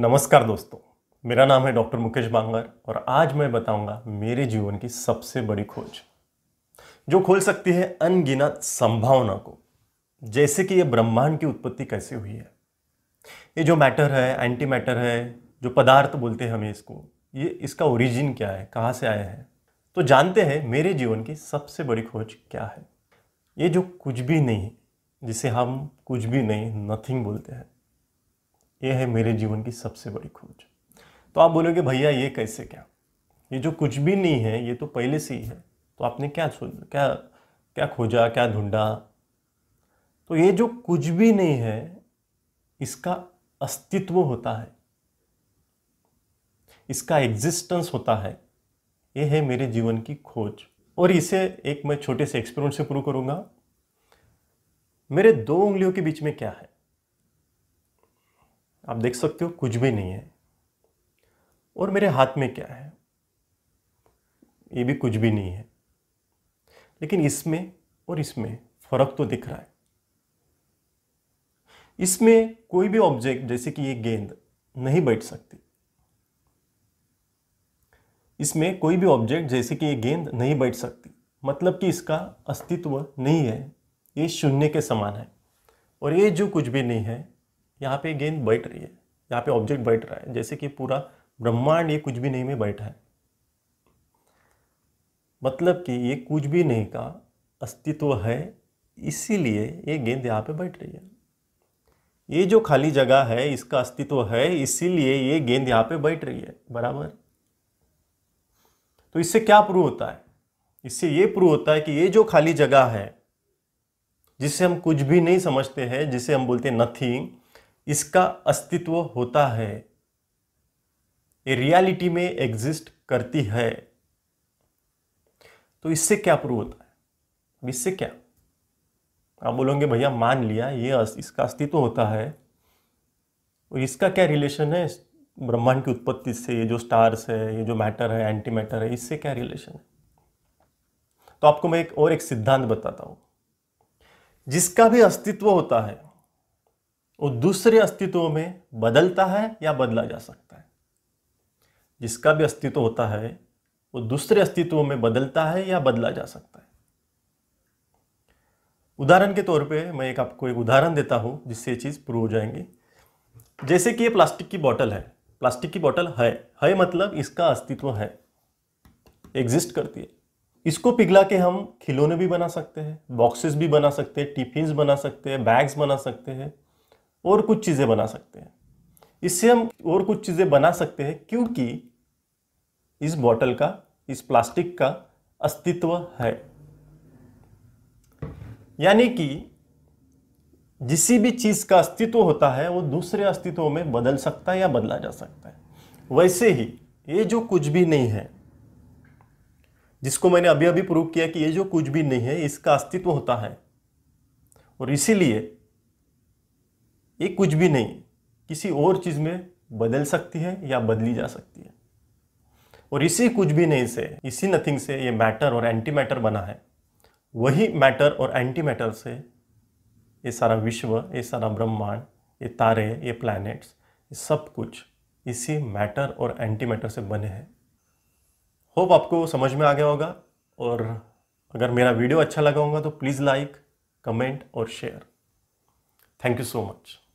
नमस्कार दोस्तों मेरा नाम है डॉक्टर मुकेश बांगर और आज मैं बताऊंगा मेरे जीवन की सबसे बड़ी खोज जो खोल सकती है अनगिनत संभावना को जैसे कि ये ब्रह्मांड की उत्पत्ति कैसे हुई है ये जो मैटर है एंटी मैटर है जो पदार्थ बोलते हैं हमें इसको ये इसका ओरिजिन क्या है कहाँ से आया है तो जानते हैं मेरे जीवन की सबसे बड़ी खोज क्या है ये जो कुछ भी नहीं जिसे हम कुछ भी नहीं नथिंग बोलते हैं ये है मेरे जीवन की सबसे बड़ी खोज तो आप बोलोगे भैया ये कैसे क्या ये जो कुछ भी नहीं है ये तो पहले से ही है तो आपने क्या सोचा क्या क्या खोजा क्या ढूंढा तो ये जो कुछ भी नहीं है इसका अस्तित्व होता है इसका एग्जिस्टेंस होता है ये है मेरे जीवन की खोज और इसे एक मैं छोटे से एक्सपेरिमेंट से प्रूव करूंगा मेरे दो उंगलियों के बीच में क्या है आप देख सकते हो कुछ भी नहीं है और मेरे हाथ में क्या है ये भी कुछ भी नहीं है लेकिन इसमें और इसमें फ़र्क तो दिख रहा है इसमें कोई भी ऑब्जेक्ट जैसे कि ये गेंद नहीं बैठ सकती इसमें कोई भी ऑब्जेक्ट जैसे कि ये गेंद नहीं बैठ सकती मतलब कि इसका अस्तित्व नहीं है ये शून्य के समान है और ये जो कुछ भी नहीं है यहाँ पे गेंद बैठ रही है यहाँ पे ऑब्जेक्ट बैठ रहा है जैसे कि पूरा ब्रह्मांड ये कुछ भी नहीं में बैठा है मतलब कि ये कुछ भी नहीं का अस्तित्व है इसीलिए ये गेंद यहाँ पे बैठ रही है ये जो खाली जगह है इसका अस्तित्व है इसीलिए ये गेंद यहाँ पे बैठ रही है बराबर तो इससे क्या प्रूव होता है इससे ये प्रूव होता है कि ये जो खाली जगह है जिसे हम कुछ भी नहीं समझते हैं जिसे हम बोलते हैं नथिंग इसका अस्तित्व होता है ये रियलिटी में एग्जिस्ट करती है तो इससे क्या प्रूव होता है इससे क्या आप बोलोगे भैया मान लिया ये इसका अस्तित्व होता है और इसका क्या रिलेशन है ब्रह्मांड की उत्पत्ति से ये जो स्टार्स है ये जो मैटर है एंटी मैटर है इससे क्या रिलेशन है तो आपको मैं एक और एक सिद्धांत बताता हूं जिसका भी अस्तित्व होता है वो दूसरे अस्तित्व में बदलता है या बदला जा सकता है जिसका भी अस्तित्व होता है वो दूसरे अस्तित्व में बदलता है या बदला जा सकता है उदाहरण के तौर पे मैं एक आपको एक उदाहरण देता हूं जिससे ये चीज़ प्रूव हो जाएंगे जैसे कि ये प्लास्टिक की बॉटल है प्लास्टिक की बॉटल है है मतलब इसका अस्तित्व है एग्जिस्ट करती है इसको पिघला के हम खिलौने भी बना सकते हैं बॉक्सेस भी बना सकते हैं टिफिन बना सकते हैं बैग्स बना सकते हैं और कुछ चीज़ें बना सकते हैं इससे हम और कुछ चीज़ें बना सकते हैं क्योंकि इस बॉटल का इस प्लास्टिक का अस्तित्व है यानी कि जिस भी चीज़ का अस्तित्व होता है वो दूसरे अस्तित्व में बदल सकता है या बदला जा सकता है वैसे ही ये जो कुछ भी नहीं है जिसको मैंने अभी अभी प्रूव किया कि ये जो कुछ भी नहीं है इसका अस्तित्व होता है और इसीलिए ये कुछ भी नहीं किसी और चीज़ में बदल सकती है या बदली जा सकती है और इसी कुछ भी नहीं से इसी नथिंग से ये मैटर और एंटी मैटर बना है वही मैटर और एंटी मैटर से ये सारा विश्व ये सारा ब्रह्मांड ये तारे ये प्लैनेट्स ये सब कुछ इसी मैटर और एंटी मैटर से बने हैं होप आपको समझ में आ गया होगा और अगर मेरा वीडियो अच्छा लगा होगा तो प्लीज़ लाइक कमेंट और share thank you so much